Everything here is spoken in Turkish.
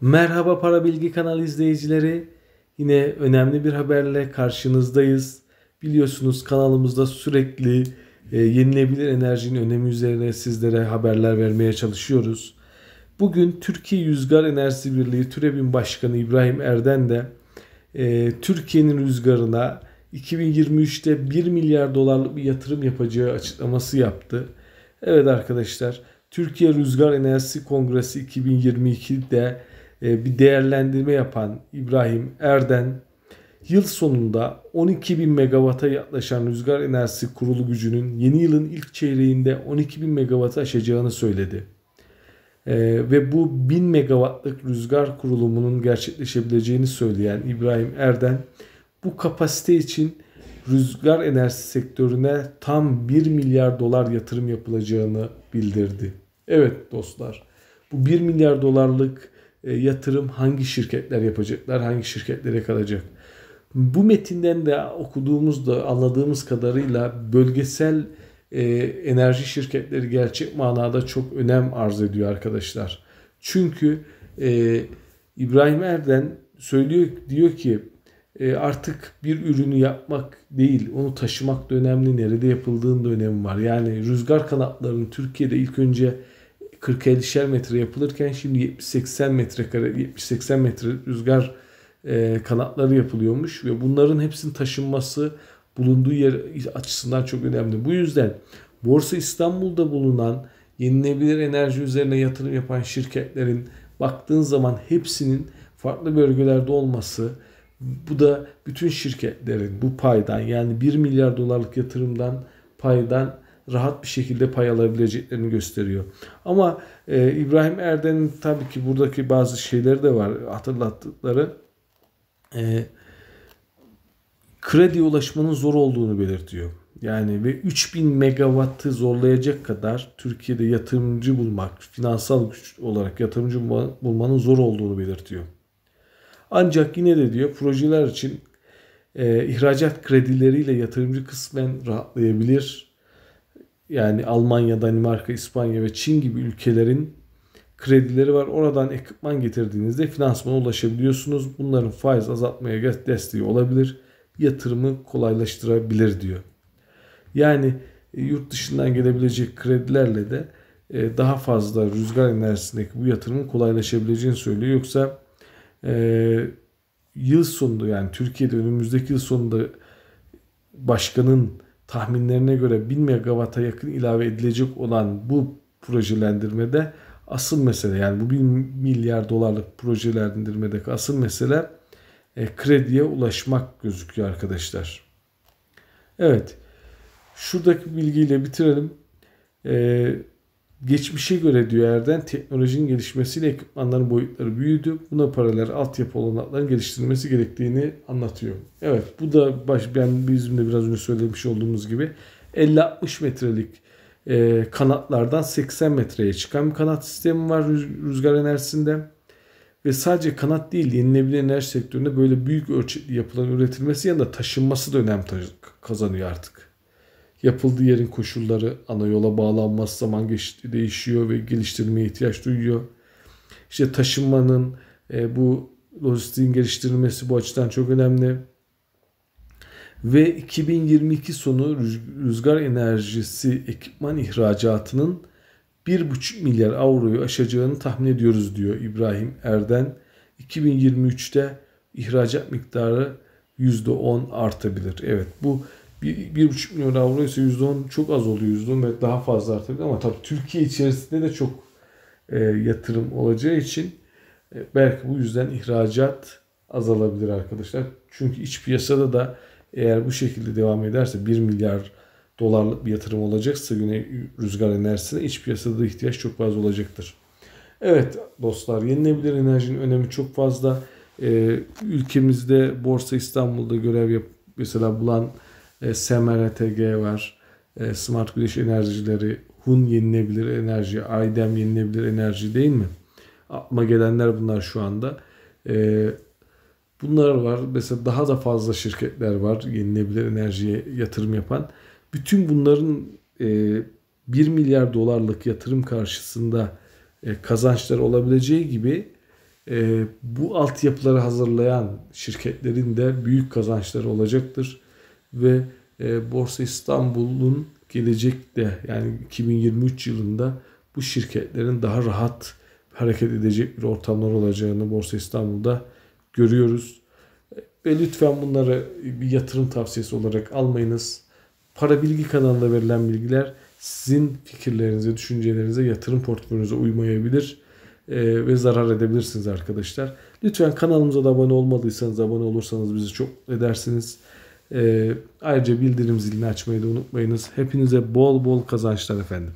Merhaba Para Bilgi kanal izleyicileri. Yine önemli bir haberle karşınızdayız. Biliyorsunuz kanalımızda sürekli e, yenilebilir enerjinin önemi üzerine sizlere haberler vermeye çalışıyoruz. Bugün Türkiye Rüzgar Enerjisi Birliği TÜREB'in Başkanı İbrahim Erden de e, Türkiye'nin rüzgarına 2023'te 1 milyar dolarlık bir yatırım yapacağı açıklaması yaptı. Evet arkadaşlar Türkiye Rüzgar Enerjisi Kongresi 2022'de e, bir değerlendirme yapan İbrahim Erden yıl sonunda 12.000 megawata yaklaşan rüzgar enerjisi kurulu gücünün yeni yılın ilk çeyreğinde 12.000 megawata aşacağını söyledi. Ee, ve bu 1000 megawattlık rüzgar kurulumunun gerçekleşebileceğini söyleyen İbrahim Erden bu kapasite için rüzgar enerji sektörüne tam 1 milyar dolar yatırım yapılacağını bildirdi. Evet dostlar bu 1 milyar dolarlık e, yatırım hangi şirketler yapacaklar, hangi şirketlere kalacak. Bu metinden de okuduğumuzda anladığımız kadarıyla bölgesel e, enerji şirketleri gerçek manada çok önem arz ediyor arkadaşlar. Çünkü e, İbrahim Erden söylüyor diyor ki e, artık bir ürünü yapmak değil onu taşımak da önemli. Nerede yapıldığının da önemi var. Yani rüzgar kanatlarının Türkiye'de ilk önce 40-50'şer metre yapılırken şimdi 70-80 metrekare 70-80 metre rüzgar e, kanatları yapılıyormuş ve bunların hepsinin taşınması bulunduğu yer açısından çok önemli. Bu yüzden Borsa İstanbul'da bulunan yenilebilir enerji üzerine yatırım yapan şirketlerin baktığın zaman hepsinin farklı bölgelerde olması bu da bütün şirketlerin bu paydan yani 1 milyar dolarlık yatırımdan paydan rahat bir şekilde pay alabileceklerini gösteriyor. Ama e, İbrahim Erden'in tabii ki buradaki bazı şeyleri de var hatırlattıkları. E, kredi ulaşmanın zor olduğunu belirtiyor. Yani ve 3000 megawattı zorlayacak kadar Türkiye'de yatırımcı bulmak, finansal güç olarak yatırımcı bulmanın zor olduğunu belirtiyor. Ancak yine de diyor projeler için e, ihracat kredileriyle yatırımcı kısmen rahatlayabilir yani Almanya, Danimarka, İspanya ve Çin gibi ülkelerin kredileri var. Oradan ekipman getirdiğinizde finansmana ulaşabiliyorsunuz. Bunların faiz azaltmaya desteği olabilir. Yatırımı kolaylaştırabilir diyor. Yani e, yurt dışından gelebilecek kredilerle de e, daha fazla rüzgar enerjisindeki bu yatırımın kolaylaşabileceğini söylüyor. Yoksa e, yıl sonunda yani Türkiye'de önümüzdeki yıl sonunda başkanın tahminlerine göre 1 megawata yakın ilave edilecek olan bu projelendirmede asıl mesele yani bu 1 milyar dolarlık projelendirmedeki asıl mesele e, krediye ulaşmak gözüküyor arkadaşlar. Evet. Şuradaki bilgiyle bitirelim. Eee Geçmişe göre diyor Erden teknolojinin gelişmesiyle ekipmanların boyutları büyüdü. Buna paralel altyapı olanakların geliştirilmesi gerektiğini anlatıyor. Evet bu da baş, ben bizim de biraz önce söylemiş olduğumuz gibi 50-60 metrelik e, kanatlardan 80 metreye çıkan bir kanat sistemi var rüzgar enerjisinde. Ve sadece kanat değil yenilebilir enerji sektöründe böyle büyük ölçekli yapılan üretilmesi yanında taşınması da önem kazanıyor artık yapıldığı yerin koşulları ana yola bağlanması zaman geç, değişiyor ve geliştirmeye ihtiyaç duyuyor. İşte taşınmanın e, bu lojistiğin geliştirilmesi bu açıdan çok önemli. Ve 2022 sonu rüzgar enerjisi ekipman ihracatının 1,5 milyar avroyu aşacağını tahmin ediyoruz diyor İbrahim Erden. 2023'te ihracat miktarı %10 artabilir. Evet bu bir buçuk milyon avro ise on çok az oluyor. on ve daha fazla artık ama tabii Türkiye içerisinde de çok e, yatırım olacağı için e, belki bu yüzden ihracat azalabilir arkadaşlar. Çünkü iç piyasada da eğer bu şekilde devam ederse 1 milyar dolarlık bir yatırım olacaksa güne rüzgar enerjisine iç piyasada da ihtiyaç çok fazla olacaktır. Evet dostlar yenilebilir enerjinin önemi çok fazla. Ee, ülkemizde Borsa İstanbul'da görev yap mesela bulan e, SMRTG var, e, Smart Güneş Enerjileri, Hun Yenilebilir Enerji, Aydem Yenilebilir Enerji değil mi? Aklıma gelenler bunlar şu anda. E, bunlar var. Mesela daha da fazla şirketler var yenilebilir enerjiye yatırım yapan. Bütün bunların e, 1 milyar dolarlık yatırım karşısında e, kazançları olabileceği gibi e, bu altyapıları hazırlayan şirketlerin de büyük kazançları olacaktır ve e, Borsa İstanbul'un gelecekte yani 2023 yılında bu şirketlerin daha rahat hareket edecek bir ortamlar olacağını Borsa İstanbul'da görüyoruz. Ve lütfen bunları bir yatırım tavsiyesi olarak almayınız. Para bilgi kanalında verilen bilgiler sizin fikirlerinize, düşüncelerinize, yatırım portföyünüze uymayabilir e, ve zarar edebilirsiniz arkadaşlar. Lütfen kanalımıza da abone olmadıysanız abone olursanız bizi çok edersiniz. Ee, ayrıca bildirim zilini açmayı da unutmayınız. Hepinize bol bol kazançlar efendim.